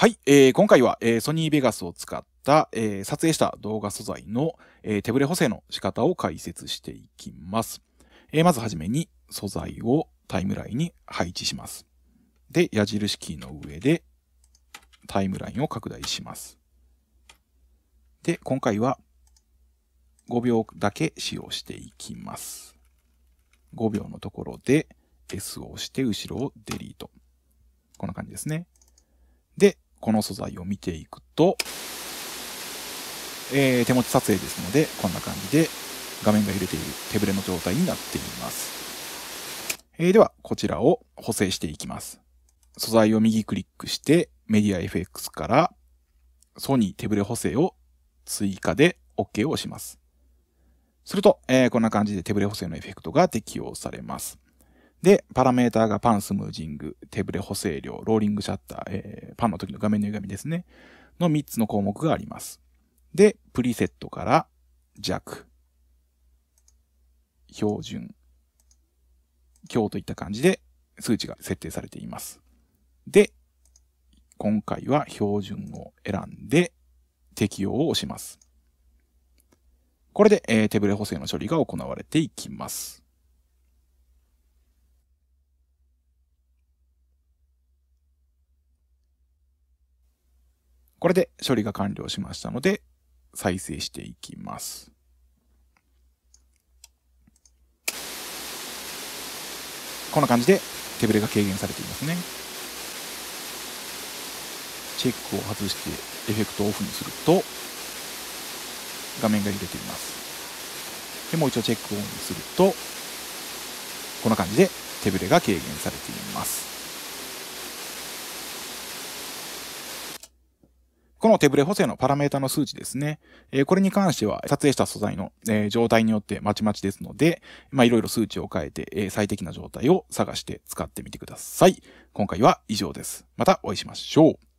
はい、えー、今回は、えー、ソニーベガスを使った、えー、撮影した動画素材の、え手ブレ補正の仕方を解説していきます。えまずはじめに素材をタイムラインに配置します。で、矢印キーの上でタイムラインを拡大します。で、今回は5秒だけ使用していきます。5秒のところで S を押して後ろをデリート。こんな感じですね。この素材を見ていくと、えー、手持ち撮影ですので、こんな感じで画面が揺れている手ぶれの状態になっています。えー、では、こちらを補正していきます。素材を右クリックして、メディア FX からソニー手ブレ補正を追加で OK を押します。すると、えー、こんな感じで手ブレ補正のエフェクトが適用されます。で、パラメーターがパンスムージング、手ブレ補正量、ローリングシャッター、えー、パンの時の画面の歪みですね。の3つの項目があります。で、プリセットから弱、標準、強といった感じで数値が設定されています。で、今回は標準を選んで適用を押します。これで、えー、手ブレ補正の処理が行われていきます。これで処理が完了しましたので、再生していきます。こんな感じで手ぶれが軽減されていますね。チェックを外してエフェクトをオフにすると、画面が揺れています。で、もう一度チェックをオンにすると、こんな感じで手ぶれが軽減されています。この手ブレ補正のパラメータの数値ですね。えこれに関しては撮影した素材の、え状態によってまちまちですので、まいろいろ数値を変えて、え最適な状態を探して使ってみてください。今回は以上です。またお会いしましょう。